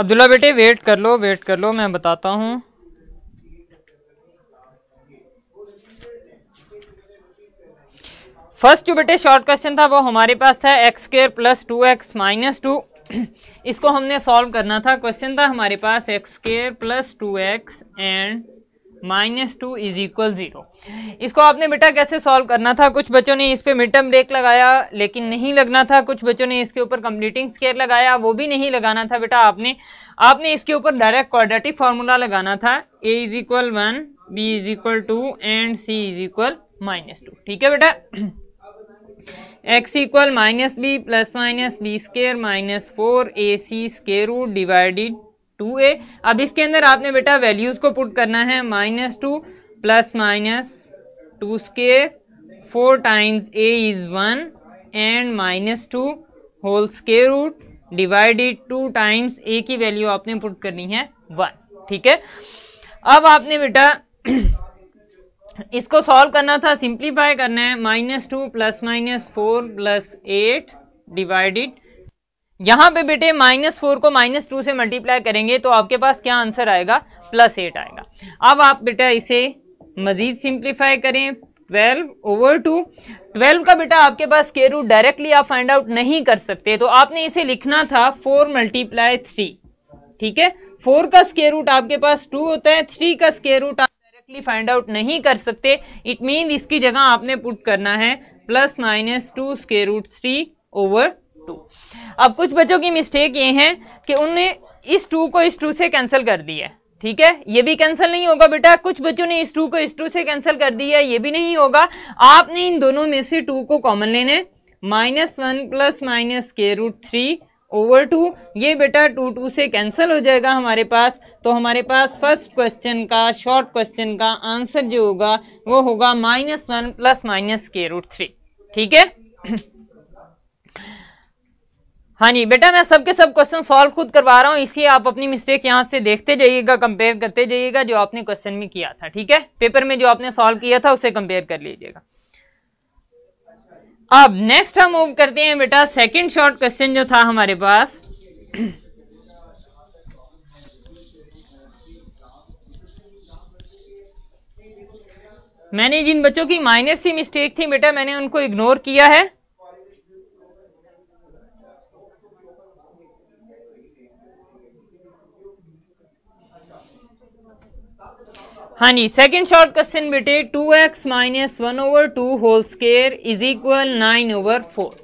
अब्दुल्ला बेटे वेट कर लो वेट कर लो मैं बताता हूँ फर्स्ट जो बेटे शॉर्ट क्वेश्चन था वो हमारे पास था X square plus two X minus two इसको हमने सॉल्व करना था क्वेश्चन था हमारे पास X square plus two X and minus two is equal zero इसको आपने बेटा कैसे सॉल्व करना था कुछ बच्चों ने इस पे मिड टर्म ब्रेक लगाया लेकिन नहीं लगना था कुछ बच्चों ने इसके ऊपर कंप्लीटिंग स्केयर लगाया वो भी नहीं लगाना था बेटा आपने आपने इसके ऊपर डायरेक्ट क्वाड्रेटिक फार्मूला लगाना था A is equal one B is equal two and C is equal minus two ठीक है बेटा X equal minus B plus minus B square minus four A C square root divided two A अब इसके अंदर आपने बेटा values को put करना है minus two plus minus two square four times A is one and minus two whole square root divided two times A की value आपने पुट करनी है वन ठीक है अब आपने बेटा इसको सॉल्व करना था सिंप्लीफाई करना है minus two plus minus four plus eight divided यहाँ पे बेटे माइनस फोर को माइनस टू से मल्टीप्लाई करेंगे तो आपके पास क्या आंसर आएगा प्लस एट आएगा अब आप बेटा इसे मजीद सिंप्लीफाई करें ट्वेल्व ओवर टू ट्वेल्व का बेटा आपके पास के रूट डायरेक्टली आप फाइंड आउट नहीं कर सकते तो आपने इसे लिखना था फोर मल्टीप्लाई थ्री ठीक है फोर का स्केयर रूट आपके पास टू होता है थ्री का स्केयर रूट आप डायरेक्टली फाइंड आउट नहीं कर सकते इट मीन इसकी जगह आपने पुट करना है plus minus two square root three over two अब कुछ बच्चों की मिस्टेक ये है कि उनने इस टू को इस टू से कैंसिल कर दिया ठीक है ये भी कैंसिल नहीं होगा बेटा कुछ बच्चों ने इस टू को इस टू से कैंसिल कर दिया है ये भी नहीं होगा आपने इन दोनों में से टू को कॉमन लेने माइनस वन प्लस माइनस के रूट थ्री ओवर टू ये बेटा टू टू से कैंसिल हो जाएगा हमारे पास तो हमारे पास फर्स्ट क्वेश्चन का शॉर्ट क्वेश्चन का आंसर जो होगा वो होगा माइनस वन प्लस माइनस के रूट थ्री ठीक है हाँ जी बेटा मैं सबके सब क्वेश्चन सॉल्व खुद करवा रहा हूँ इसलिए आप अपनी मिस्टेक यहाँ से देखते जाइएगा कंपेयर करते जाइएगा जो आपने क्वेश्चन में किया था ठीक है पेपर में जो आपने सॉल्व किया था उसे कंपेयर कर लीजिएगा अब नेक्स्ट हम मूव करते हैं बेटा सेकंड शॉर्ट क्वेश्चन जो था हमारे पास मैंने जिन बच्चों की माइनर सी मिस्टेक थी बेटा मैंने उनको इग्नोर किया है हाँ जी सेकंड शॉर्ट क्वेश्चन बेटे two X minus one over two whole square is equal nine over four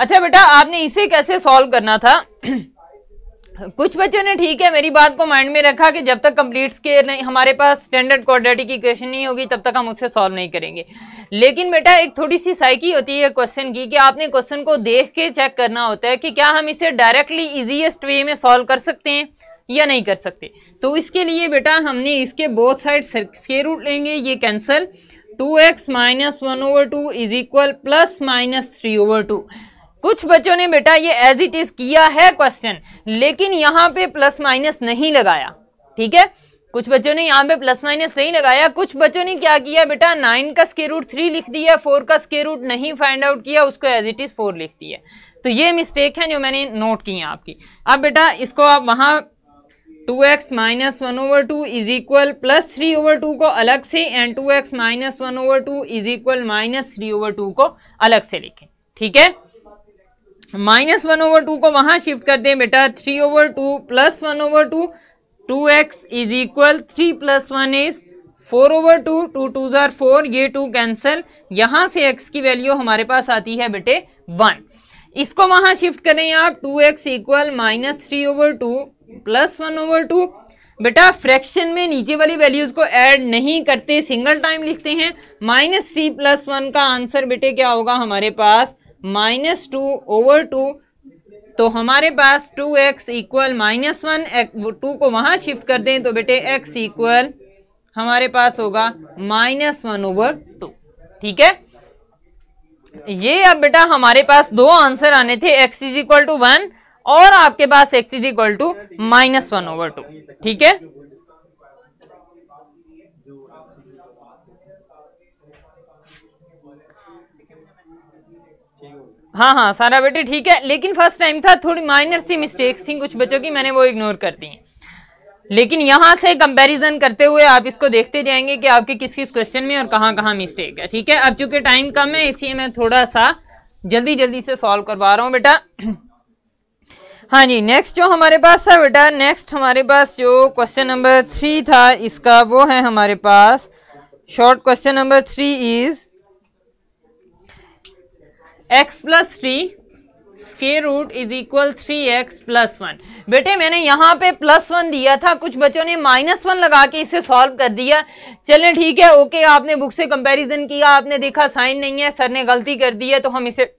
अच्छा बेटा आपने इसे कैसे सॉल्व करना था कुछ बच्चों ने ठीक है मेरी बात को माइंड में रखा कि जब तक कंप्लीट स्केयर नहीं हमारे पास स्टैंडर्ड क्वाड्रेटिक इक्वेशन नहीं होगी तब तक हम उसे सॉल्व नहीं करेंगे लेकिन बेटा एक थोड़ी सी साइकी होती है क्वेश्चन की कि आपने क्वेश्चन को देख के चेक करना होता है कि क्या हम इसे डायरेक्टली इजीएस्ट वे में सॉल्व कर सकते हैं या नहीं कर सकते तो इसके लिए बेटा हमने इसके बोथ साइड स्केयर रूट लेंगे ये cancel 2x X minus one over two is equal plus minus three over two कुछ बच्चों ने बेटा ये एज इट इज किया है क्वेश्चन लेकिन यहाँ पे प्लस माइनस नहीं लगाया ठीक है कुछ बच्चों ने यहाँ पे प्लस माइनस नहीं लगाया कुछ बच्चों ने क्या किया बेटा नाइन का स्केयर रूट थ्री लिख दिया फोर का स्केयर रूट नहीं फाइंड आउट किया उसको एज इट इज फोर लिख दिया तो ये मिस्टेक है जो मैंने नोट की है आपकी अब बेटा इसको आप वहां two X minus one over two is equal plus three over two को अलग से and two X minus one over two is equal minus three over two को अलग से लिखें ठीक है माइनस वन ओवर टू को वहां शिफ्ट कर दें बेटा three over two plus one over two two X is equal three plus one is four over two two two जार फोर ये टू कैंसल यहां से एक्स की वैल्यू हमारे पास आती है बेटे वन इसको वहां शिफ्ट करें आप two X equal minus three over two plus one over two बेटा फ्रैक्शन में नीचे वाली वैल्यूज को ऐड नहीं करते सिंगल टाइम लिखते हैं माइनस थ्री प्लस वन का आंसर बेटे क्या होगा हमारे पास माइनस टू ओवर टू तो हमारे पास two X equal minus one two को वहां शिफ्ट कर दें तो बेटे एक्स इक्वल हमारे पास होगा माइनस वन ओवर टू ठीक है ये अब बेटा हमारे पास दो आंसर आने थे X is equal two one और आपके पास X is equal two minus one over two ठीक है हाँ हाँ सारा बेटे ठीक है लेकिन फर्स्ट टाइम था थोड़ी माइनर सी मिस्टेक्स थी कुछ बच्चों की मैंने वो इग्नोर कर दी लेकिन यहां से कंपैरिजन करते हुए आप इसको देखते जाएंगे कि आपके किस किस क्वेश्चन में और कहाँ कहाँ मिस्टेक है ठीक है अब चूंकि टाइम कम है इसलिए मैं थोड़ा सा जल्दी जल्दी से सॉल्व करवा रहा हूँ बेटा हाँ जी नेक्स्ट जो हमारे पास है बेटा नेक्स्ट हमारे पास जो क्वेश्चन नंबर थ्री था इसका वो है हमारे पास short question number three is X plus three square root is equal three X plus one बेटे मैंने यहाँ पे प्लस वन दिया था कुछ बच्चों ने माइनस वन लगा के इसे सॉल्व कर दिया चले ठीक है ओके आपने बुक से कंपैरिजन किया आपने देखा साइन नहीं है सर ने गलती कर दी है तो हम इसे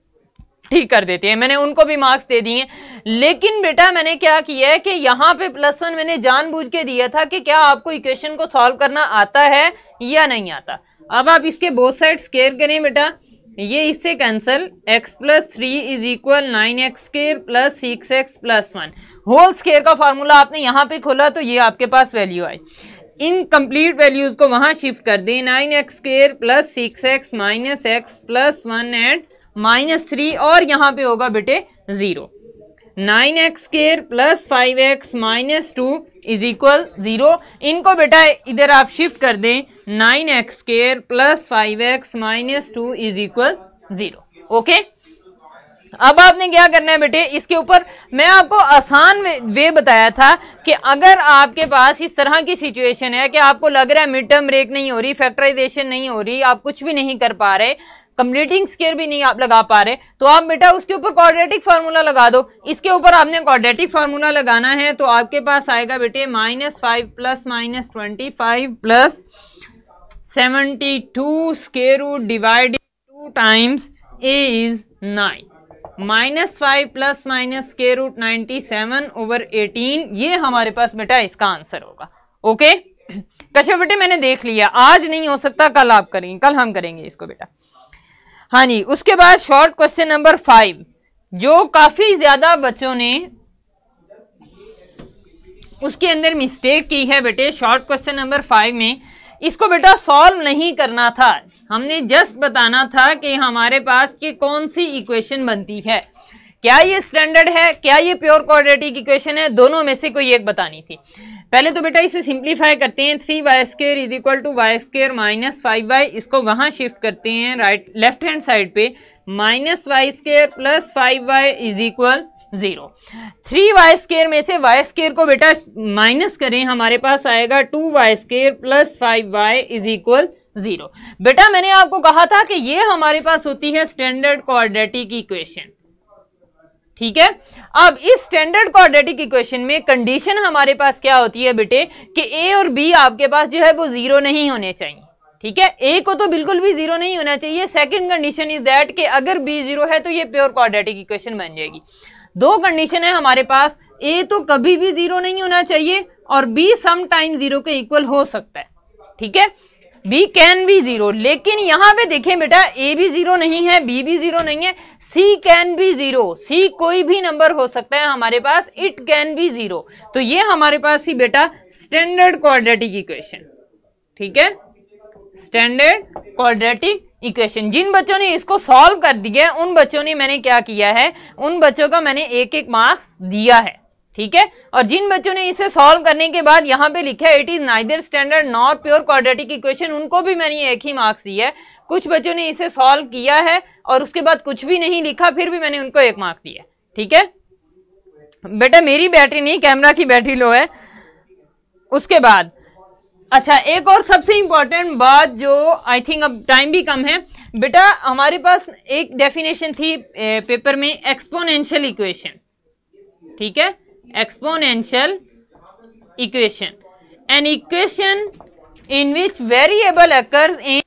ठीक कर देती है मैंने उनको भी मार्क्स दे दिए लेकिन बेटा मैंने क्या किया है कि यहाँ पे प्लस वन मैंने जानबूझ के दिया था कि क्या आपको इक्वेशन को सॉल्व करना आता है या नहीं आता अब आप इसके बोथ साइड स्केयर करें बेटा ये इससे cancel x plus three is equal nine X square plus six X plus one whole square का फार्मूला आपने यहाँ पे खोला तो ये आपके पास वैल्यू आई इन कंप्लीट वैल्यूज को वहाँ शिफ्ट कर दें nine X square plus six X minus X plus one eight minus three और यहाँ पे होगा बेटे zero nine X square plus five X minus two is equal zero इनको बेटा इधर आप शिफ्ट कर दें nine X square plus five X minus two is equal zero okay अब आपने क्या करना है बेटे इसके ऊपर मैं आपको आसान वे, बताया था कि अगर आपके पास इस तरह की सिचुएशन है कि आपको लग रहा है मिड टर्म ब्रेक नहीं हो रही फैक्टराइजेशन नहीं हो रही आप कुछ भी नहीं कर पा रहे कंप्लीटिंग स्केयर भी नहीं आप लगा पा रहे तो आप बेटा उसके ऊपर कॉर्डिनेटिक फार्मूला लगा दो इसके ऊपर आपने कॉर्डिनेटिक फार्मूला लगाना है तो आपके पास आएगा बेटे minus five plus minus twenty five plus seventy two square root divide two times A is nine minus five plus minus के root ninety seven over eighteen ये हमारे पास बेटा इसका आंसर होगा ओके कश्यप बेटे मैंने देख लिया आज नहीं हो सकता कल आप करेंगे कल हम करेंगे इसको बेटा हाँ जी उसके बाद शॉर्ट क्वेश्चन नंबर फाइव जो काफी ज्यादा बच्चों ने उसके अंदर मिस्टेक की है बेटे शॉर्ट क्वेश्चन नंबर फाइव में इसको बेटा सॉल्व नहीं करना था हमने जस्ट बताना था कि हमारे पास कि कौन सी इक्वेशन बनती है क्या ये स्टैंडर्ड है क्या ये प्योर क्वाड्रेटिक इक्वेशन है दोनों में से कोई एक बतानी थी पहले तो बेटा इसे सिंप्लीफाई करते हैं three Y square is equal two Y square minus five Y इसको वहाँ शिफ्ट करते हैं राइट लेफ्ट हैंड साइड पे minus Y square plus five Y is equal zero three Y square में से वाई स्केयर को बेटा माइनस करें हमारे पास आएगा two Y square plus five Y is equal zero बेटा मैंने आपको कहा था कि ये हमारे पास होती है स्टैंडर्ड क्वाड्रेटिक इक्वेशन ठीक है अब इस स्टैंडर्ड क्वाड्रेटिक इक्वेशन में कंडीशन हमारे पास क्या होती है बेटे कि ए और बी आपके पास जो है वो जीरो नहीं होने चाहिए ठीक है ए को तो बिल्कुल भी जीरो नहीं होना चाहिए सेकंड कंडीशन इज दैट कि अगर बी जीरो है तो ये प्योर क्वाड्रेटिक इक्वेशन बन जाएगी दो कंडीशन है हमारे पास ए तो कभी भी जीरो नहीं होना चाहिए और बी समाइम जीरो के इक्वल हो सकता है ठीक है बी कैन बी जीरो लेकिन यहां पे देखें बेटा ए भी जीरो नहीं है बी भी जीरो नहीं है C can be zero C कोई भी नंबर हो सकता है हमारे पास इट कैन बी जीरो तो ये हमारे पास ही बेटा स्टैंडर्ड क्वाड्रेटिक इक्वेशन ठीक है स्टैंडर्ड क्वाड्रेटिक इक्वेशन जिन बच्चों ने इसको सॉल्व कर दिया है उन बच्चों ने मैंने क्या किया है उन बच्चों का मैंने एक एक मार्क्स दिया है ठीक है और जिन बच्चों ने इसे सॉल्व करने के बाद यहाँ पे लिखा है it is neither standard nor pure quadratic equation उनको भी मैंने एक ही मार्क्स दिया है कुछ बच्चों ने इसे सॉल्व किया है और उसके बाद कुछ भी नहीं लिखा फिर भी मैंने उनको एक मार्क्स दिया ठीक है बेटा मेरी बैटरी नहीं कैमरा की बैटरी लो है उसके बाद अच्छा एक और सबसे इंपॉर्टेंट बात जो आई थिंक अब टाइम भी कम है बेटा हमारे पास एक डेफिनेशन थी पेपर में एक्सपोनेंशियल इक्वेशन ठीक है exponential equation. An equation in which variable occurs in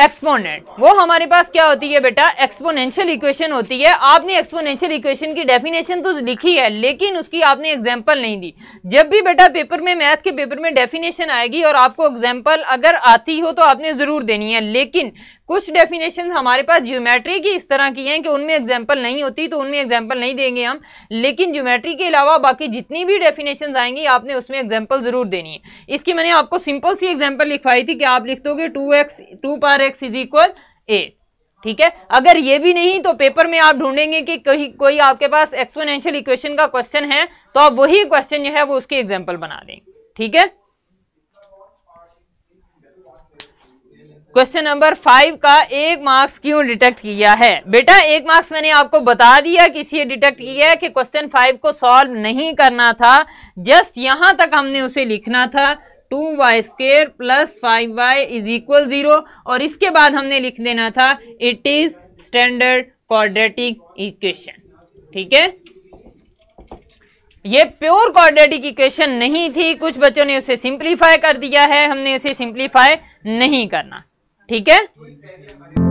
exponent वो हमारे पास क्या होती है बेटा एक्सपोनेंशियल इक्वेशन होती है आपने एक्सपोनेंशियल इक्वेशन की डेफिनेशन तो लिखी है लेकिन उसकी आपने एग्जांपल नहीं दी जब भी बेटा पेपर में मैथ के पेपर में डेफिनेशन आएगी और आपको एग्जांपल अगर आती हो तो आपने ज़रूर देनी है लेकिन कुछ डेफिनेशन हमारे पास ज्योमेट्री की इस तरह की हैं कि उनमें एग्जाम्पल नहीं होती तो उनमें एग्जाम्पल नहीं देंगे हम लेकिन ज्योमेट्री के अलावा बाकी जितनी भी डेफिनेशन आएंगी आपने उसमें एग्जाम्पल ज़रूर देनी है इसकी मैंने आपको सिंपल सी एग्जाम्पल लिखवाई थी कि आप लिख दोगे two x to power x is equal eight ठीक है अगर ये भी नहीं तो पेपर में आप ढूंढेंगे कि कोई कोई आपके पास एक्सपोनेंशियल इक्वेशन का क्वेश्चन है तो आप वही क्वेश्चन जो है वो उसकी एग्जाम्पल बना देंगे ठीक है क्वेश्चन नंबर फाइव का एक मार्क्स क्यों डिटेक्ट किया है बेटा एक मार्क्स मैंने आपको बता दिया किसी ये डिटेक्ट किया है कि क्वेश्चन फाइव को सॉल्व नहीं करना था जस्ट यहां तक हमने उसे लिखना था two y square plus five Y is equal zero और इसके बाद हमने लिख देना था it is standard quadratic equation ठीक है ये प्योर क्वाड्रेटिक इक्वेशन नहीं थी कुछ बच्चों ने उसे सिंप्लीफाई कर दिया है हमने उसे सिंप्लीफाई नहीं करना ठीक है